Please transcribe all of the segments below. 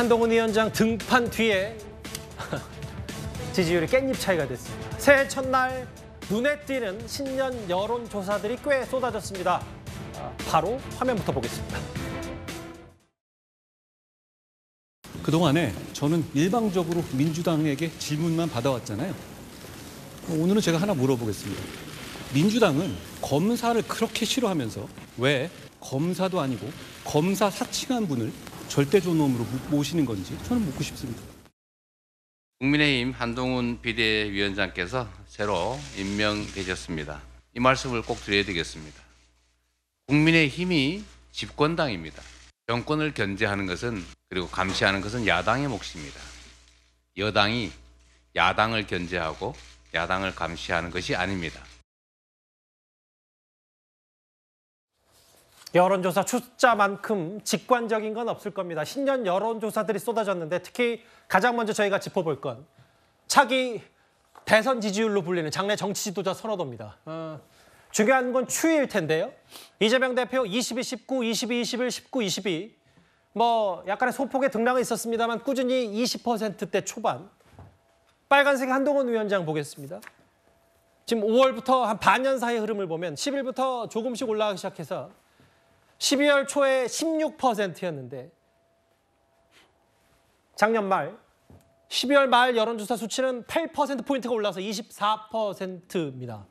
한동훈 위원장 등판 뒤에 지지율이 깻잎 차이가 됐습니다. 새해 첫날 눈에 띄는 신년 여론조사들이 꽤 쏟아졌습니다. 아, 바로 화면부터 보겠습니다. 그동안에 저는 일방적으로 민주당에게 질문만 받아왔잖아요. 오늘은 제가 하나 물어보겠습니다. 민주당은 검사를 그렇게 싫어하면서 왜 검사도 아니고 검사 사칭한 분을 절대 존엄으로 모시는 건지 저는 묻고 싶습니다. 국민의힘 한동훈 비대위원장께서 새로 임명되셨습니다. 이 말씀을 꼭 드려야 되겠습니다. 국민의힘이 집권당입니다. 정권을 견제하는 것은 그리고 감시하는 것은 야당의 몫입니다. 여당이 야당을 견제하고 야당을 감시하는 것이 아닙니다. 여론조사 숫자만큼 직관적인 건 없을 겁니다. 신년 여론조사들이 쏟아졌는데 특히 가장 먼저 저희가 짚어볼 건 차기 대선 지지율로 불리는 장래 정치 지도자 선호도입니다. 어, 중요한 건 추이일 텐데요. 이재명 대표 22, 19, 22, 21, 19, 22. 뭐 약간의 소폭의 등락은 있었습니다만 꾸준히 20%대 초반. 빨간색 한동훈 위원장 보겠습니다. 지금 5월부터 한 반년 사이 흐름을 보면 10일부터 조금씩 올라가기 시작해서 12월 초에 16%였는데 작년 말 12월 말 여론조사 수치는 8%포인트가 올라서 24%입니다.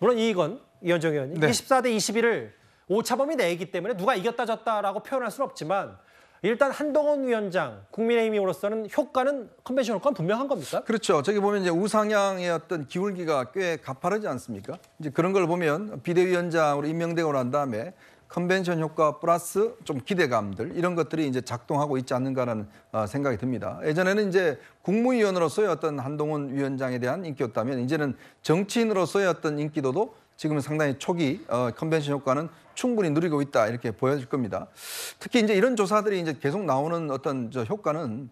물론 이건 이현정 의원이 네. 24대 21을 오차범위 내기 때문에 누가 이겼다 졌다라고 표현할 수는 없지만 일단 한동훈 위원장 국민의힘으로서는 효과는 컨벤션 효과 분명한 겁니까? 그렇죠. 저기 보면 이제 우상향의 어떤 기울기가 꽤 가파르지 않습니까? 이제 그런 걸 보면 비대위원장으로 임명되고 난 다음에 컨벤션 효과 플러스 좀 기대감들 이런 것들이 이제 작동하고 있지 않는가라는 아, 생각이 듭니다. 예전에는 이제 국무위원으로서의 어떤 한동훈 위원장에 대한 인기였다면 이제는 정치인으로서의 어떤 인기도도 지금은 상당히 초기 어, 컨벤션 효과는 충분히 누리고 있다 이렇게 보여질 겁니다. 특히 이제 이런 조사들이 이제 계속 나오는 어떤 저 효과는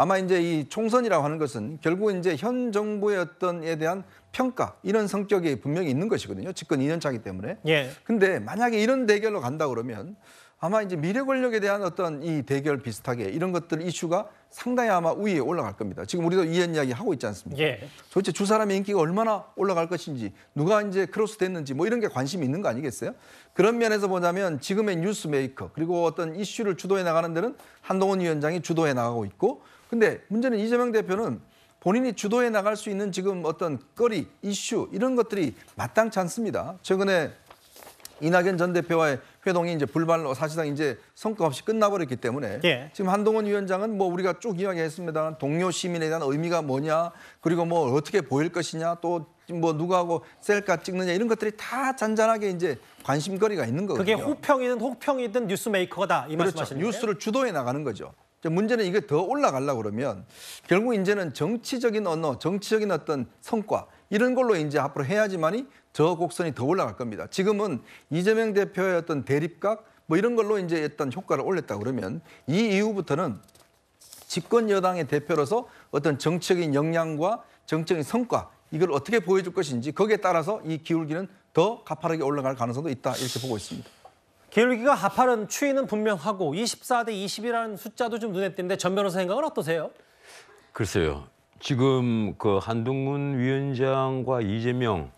아마 이제 이 총선이라고 하는 것은 결국 이제 현 정부의 어떤에 대한 평가 이런 성격이 분명히 있는 것이거든요. 집권 2년 차기 때문에. 예. 근데 만약에 이런 대결로 간다 그러면 아마 이제 미래 권력에 대한 어떤 이 대결 비슷하게 이런 것들 이슈가 상당히 아마 우위에 올라갈 겁니다. 지금 우리도 이런 이야기 하고 있지 않습니까? 예. 도대체 두 사람의 인기가 얼마나 올라갈 것인지 누가 이제 크로스 됐는지 뭐 이런 게 관심이 있는 거 아니겠어요? 그런 면에서 보자면 지금의 뉴스 메이커 그리고 어떤 이슈를 주도해 나가는 데는 한동훈 위원장이 주도해 나가고 있고 근데 문제는 이재명 대표는 본인이 주도해 나갈 수 있는 지금 어떤 거리, 이슈 이런 것들이 마땅치 않습니다. 최근에 이낙연 전 대표와의 회동이 이제 불발로 사실상 이제 성과 없이 끝나버렸기 때문에 예. 지금 한동훈 위원장은 뭐 우리가 쭉 이야기했습니다. 동료 시민에 대한 의미가 뭐냐, 그리고 뭐 어떻게 보일 것이냐, 또 뭐 누구하고 셀카 찍느냐 이런 것들이 다 잔잔하게 이제 관심거리가 있는 거거든요. 그게 호평이든 혹평이든 뉴스메이커다 이 그렇죠. 말씀하시는 거예요? 뉴스를 주도해 나가는 거죠. 문제는 이게 더 올라가려 그러면 결국 이제는 정치적인 언어, 정치적인 어떤 성과 이런 걸로 이제 앞으로 해야지만이 저 곡선이 더 올라갈 겁니다. 지금은 이재명 대표의 어떤 대립각 뭐 이런 걸로 이제 일단 효과를 올렸다 그러면 이 이후부터는 집권 여당의 대표로서 어떤 정치적인 역량과 정적인 성과 이걸 어떻게 보여줄 것인지 거기에 따라서 이 기울기는 더 가파르게 올라갈 가능성도 있다 이렇게 보고 있습니다. 기울기가 하하는추위는 분명하고 24대 20이라는 숫자도 좀 눈에 띄는데 전 변호사 생각은 어떠세요? 글쎄요. 지금 그 한동훈 위원장과 이재명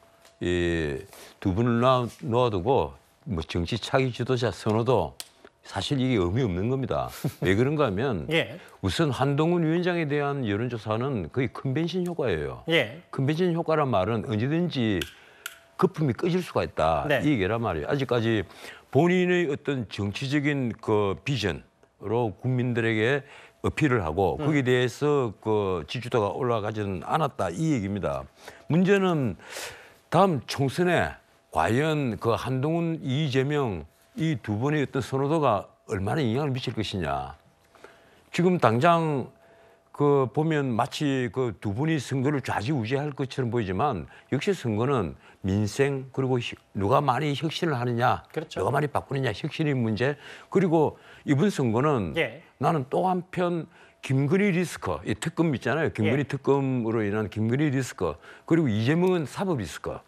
예, 두 분을 놓아두고 뭐 정치 차기 지도자 선호도 사실 이게 의미 없는 겁니다. 왜 그런가 하면 예. 우선 한동훈 위원장에 대한 여론조사는 거의 컨벤션 효과예요. 예. 컨벤션 효과란 말은 언제든지 거품이 꺼질 수가 있다. 네. 이 얘기란 말이에요. 아직까지 본인의 어떤 정치적인 그 비전으로 국민들에게 어필을 하고 음. 거기에 대해서 그 지지도가 올라가지는 않았다 이 얘기입니다. 문제는 다음 총선에 과연 그 한동훈, 이재명 이 두 번의 어떤 선호도가 얼마나 영향을 미칠 것이냐. 지금 당장 그 보면 마치 그 두 분이 선거를 좌지우지할 것처럼 보이지만 역시 선거는 민생 그리고 누가 많이 혁신을 하느냐, 그렇죠. 누가 많이 바꾸느냐 혁신의 문제 그리고 이번 선거는 예. 나는 또 한편 김근희 리스크, 이 특검 있잖아요. 김근희 예. 특검으로 인한 김근희 리스크 그리고 이재명은 사법 리스크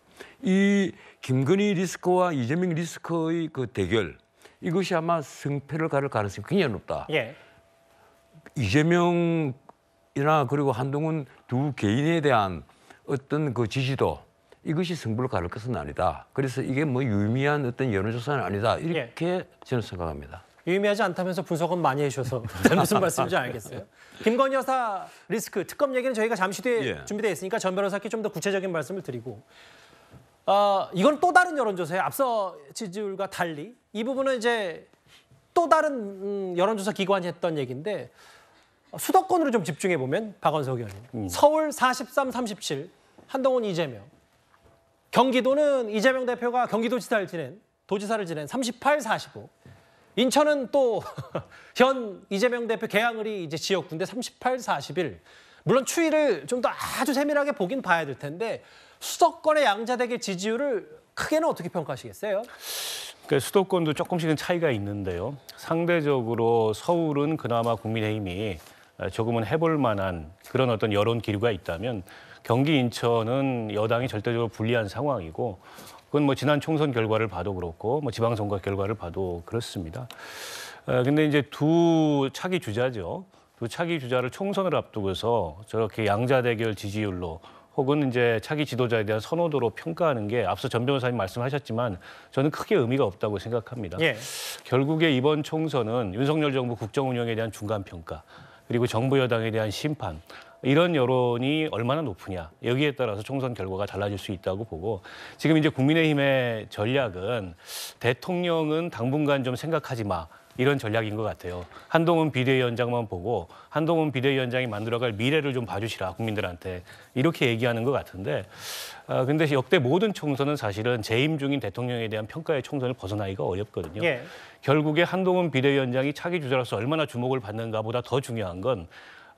이김근희 리스크와 이재명 리스크의 그 대결 이것이 아마 승패를 가를 가능성이 굉장히 높다. 예. 이재명 이나 그리고 한동훈 두 개인에 대한 어떤 그 지지도 이것이 승부를 가를 것은 아니다. 그래서 이게 뭐 유의미한 어떤 여론조사는 아니다. 이렇게 예. 저는 생각합니다. 유미하지 않다면서 분석은 많이 해주셔서 무슨 말씀인지 알겠어요. 김건희 여사 리스크 특검 얘기는 저희가 잠시 뒤에 예. 준비되어 있으니까 전 변호사께 좀 더 구체적인 말씀을 드리고 어, 이건 또 다른 여론조사에 앞서 지지율과 달리 이 부분은 이제 또 다른 음, 여론조사 기관이 했던 얘기인데 어, 수도권으로 좀 집중해 보면 박원석 의원님. 음. 서울 43, 37, 한동훈, 이재명. 경기도는 이재명 대표가 경기도지사를 지낸, 도지사를 지낸 38, 45. 인천은 또 현 이재명 대표 개항을이 이제 지역군데 38, 41. 물론 추이를 좀 더 아주 세밀하게 보긴 봐야 될 텐데 수도권의 양자대결 지지율을 크게는 어떻게 평가하시겠어요? 그니까 수도권도 조금씩은 차이가 있는데요. 상대적으로 서울은 그나마 국민의힘이 아, 조금은 해볼 만한 그런 어떤 여론 기류가 있다면 경기 인천은 여당이 절대적으로 불리한 상황이고 그건 뭐 지난 총선 결과를 봐도 그렇고 뭐 지방선거 결과를 봐도 그렇습니다. 아, 근데 이제 두 차기 주자죠. 두 차기 주자를 총선을 앞두고서 저렇게 양자 대결 지지율로 혹은 이제 차기 지도자에 대한 선호도로 평가하는 게 앞서 전 변호사님 말씀하셨지만 저는 크게 의미가 없다고 생각합니다. 예. 결국에 이번 총선은 윤석열 정부 국정 운영에 대한 중간 평가 그리고 정부 여당에 대한 심판 이런 여론이 얼마나 높으냐 여기에 따라서 총선 결과가 달라질 수 있다고 보고 지금 이제 국민의힘의 전략은 대통령은 당분간 좀 생각하지 마. 이런 전략인 것 같아요. 한동훈 비대위원장만 보고 한동훈 비대위원장이 만들어갈 미래를 좀 봐주시라 국민들한테 이렇게 얘기하는 것 같은데 어, 근데 역대 모든 총선은 사실은 재임 중인 대통령에 대한 평가의 총선을 벗어나기가 어렵거든요. 예. 결국에 한동훈 비대위원장이 차기 주자로서 얼마나 주목을 받는가보다 더 중요한 건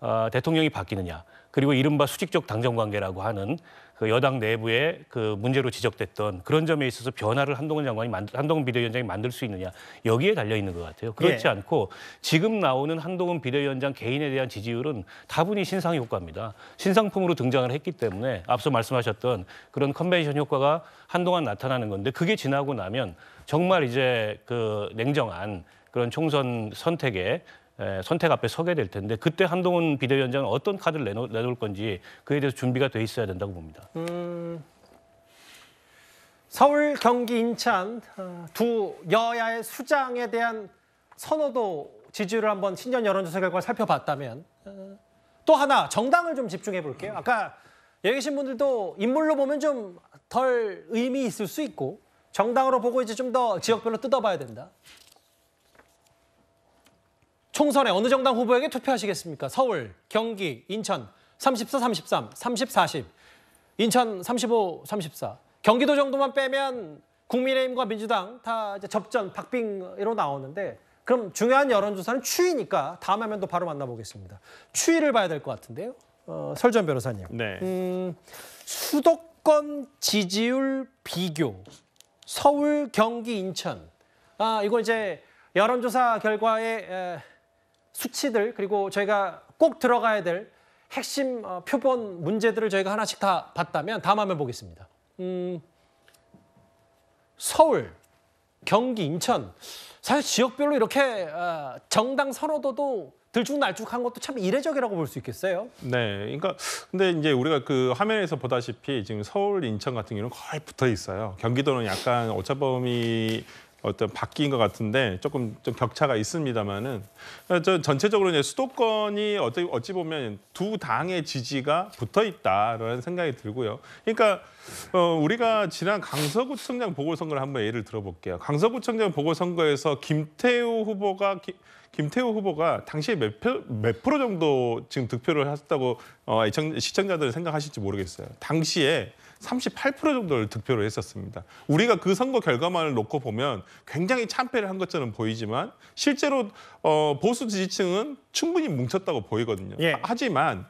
어, 대통령이 바뀌느냐 그리고 이른바 수직적 당정 관계라고 하는 그 여당 내부의 그 문제로 지적됐던 그런 점에 있어서 변화를 한동훈 장관이 만들, 한동훈 비대위원장이 만들 수 있느냐 여기에 달려 있는 것 같아요. 그렇지 예. 않고 지금 나오는 한동훈 비대위원장 개인에 대한 지지율은 다분히 신상 효과입니다. 신상품으로 등장을 했기 때문에 앞서 말씀하셨던 그런 컨벤션 효과가 한동안 나타나는 건데 그게 지나고 나면 정말 이제 그 냉정한 그런 총선 선택에 예, 선택 앞에 서게 될 텐데 그때 한동훈 비대위원장은 어떤 카드를 내놓, 내놓을 건지 그에 대해서 준비가 돼 있어야 된다고 봅니다. 음, 서울, 경기, 인천 어, 두 여야의 수장에 대한 선호도 지지율을 한번 신년 여론조사 결과 살펴봤다면 어, 또 하나 정당을 좀 집중해 볼게요. 아까 여기 계신 분들도 인물로 보면 좀 덜 의미 있을 수 있고 정당으로 보고 이제 좀 더 지역별로 뜯어봐야 된다. 총선에 어느 정당 후보에게 투표하시겠습니까? 서울, 경기, 인천 34, 33, 30, 40, 인천 35, 34. 경기도 정도만 빼면 국민의힘과 민주당 다 이제 접전, 박빙으로 나오는데 그럼 중요한 여론조사는 추위니까 다음 화면 도 바로 만나보겠습니다. 추위를 봐야 될 것 같은데요. 어, 설전 변호사님. 네. 음, 수도권 지지율 비교. 서울, 경기, 인천. 아, 이거 이제 여론조사 결과에 에, 수치들 그리고 저희가 꼭 들어가야 될 핵심 어, 표본 문제들을 저희가 하나씩 다 봤다면 다음 화면 보겠습니다. 음, 서울, 경기, 인천 사실 지역별로 이렇게 어, 정당 선호도도 들쭉날쭉한 것도 참 이례적이라고 볼 수 있겠어요. 네, 그러니까 근데 이제 우리가 그 화면에서 보다시피 지금 서울, 인천 같은 경우는 거의 붙어 있어요. 경기도는 약간 오차범위 어떤 바뀐 것 같은데 조금 좀 격차가 있습니다만은 어, 전체적으로 이제 수도권이 어찌 어찌 보면 두 당의 지지가 붙어 있다라는 생각이 들고요. 그러니까 어, 우리가 지난 강서구청장 보궐선거를 한번 예를 들어볼게요. 강서구청장 보궐선거에서 김태우 후보가 기, 김태우 후보가 당시에 몇, 표, 몇 프로 정도 지금 득표를 했다고 어, 시청자들은 생각하실지 모르겠어요. 당시에 38% 정도를 득표를 했었습니다. 우리가 그 선거 결과만을 놓고 보면 굉장히 참패를 한 것처럼 보이지만 실제로 어, 보수 지지층은 충분히 뭉쳤다고 보이거든요. 예. 하지만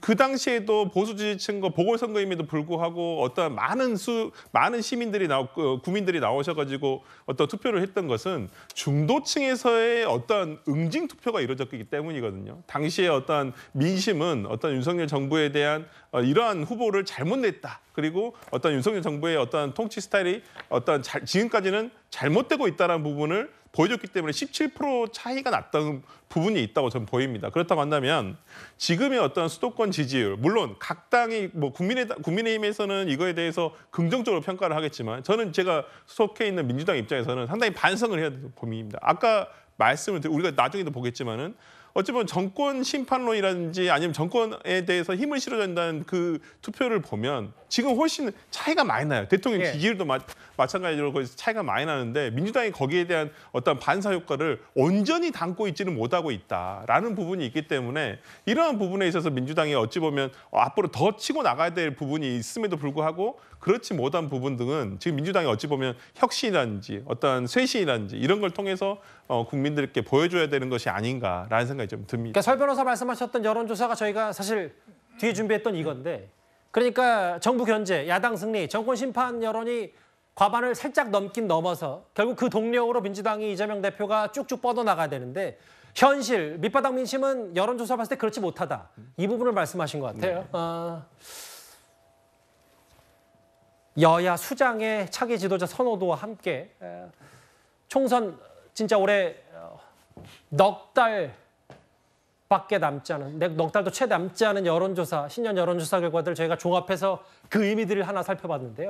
그 당시에도 보수 지지층과 보궐선거임에도 불구하고 어떤 많은 수 많은 시민들이 나오고 국민들이 그 나오셔가지고 어떤 투표를 했던 것은 중도층에서의 어떤 응징 투표가 이루어졌기 때문이거든요. 당시에 어떤 민심은 어떤 윤석열 정부에 대한 어, 이러한 후보를 잘못 냈다. 그리고 어떤 윤석열 정부의 어떤 통치 스타일이 어떤 지금까지는 잘못되고 있다는 부분을 보여줬기 때문에 17% 차이가 났던 부분이 있다고 저는 보입니다. 그렇다고 한다면 지금의 어떤 수도권 지지율, 물론 각 당이 뭐 국민의 국민의힘에서는 이거에 대해서 긍정적으로 평가를 하겠지만 저는 제가 속해 있는 민주당 입장에서는 상당히 반성을 해야 될범위입니다 아까 말씀을 드린 우리가 나중에도 보겠지만은 어찌 보면 정권 심판론이라든지 아니면 정권에 대해서 힘을 실어준다는 그 투표를 보면 지금 훨씬 차이가 많이 나요. 대통령 예. 지지율도 마, 마찬가지로 차이가 많이 나는데 민주당이 거기에 대한 어떤 반사 효과를 온전히 담고 있지는 못하고 있다라는 부분이 있기 때문에 이러한 부분에 있어서 민주당이 어찌 보면 앞으로 더 치고 나가야 될 부분이 있음에도 불구하고 그렇지 못한 부분 등은 지금 민주당이 어찌 보면 혁신이라든지 어떤 쇄신이라든지 이런 걸 통해서 어, 국민들께 보여줘야 되는 것이 아닌가라는 생각이 좀 듭니다. 그러니까 설 변호사 말씀하셨던 여론조사가 저희가 사실 뒤에 준비했던 이건데 그러니까 정부 견제, 야당 승리, 정권 심판 여론이 과반을 살짝 넘긴 넘어서 결국 그 동력으로 민주당이 이재명 대표가 쭉쭉 뻗어나가야 되는데 현실 밑바닥 민심은 여론조사 봤을 때 그렇지 못하다. 이 부분을 말씀하신 것 같아요. 네. 어... 여야 수장의 차기 지도자 선호도와 함께 총선 진짜 올해 어, 넉달 밖에 남지 않은 네, 넉 달도 채 남지 않은 여론조사 신년 여론조사 결과들 저희가 종합해서 그 의미들을 하나 살펴봤는데요.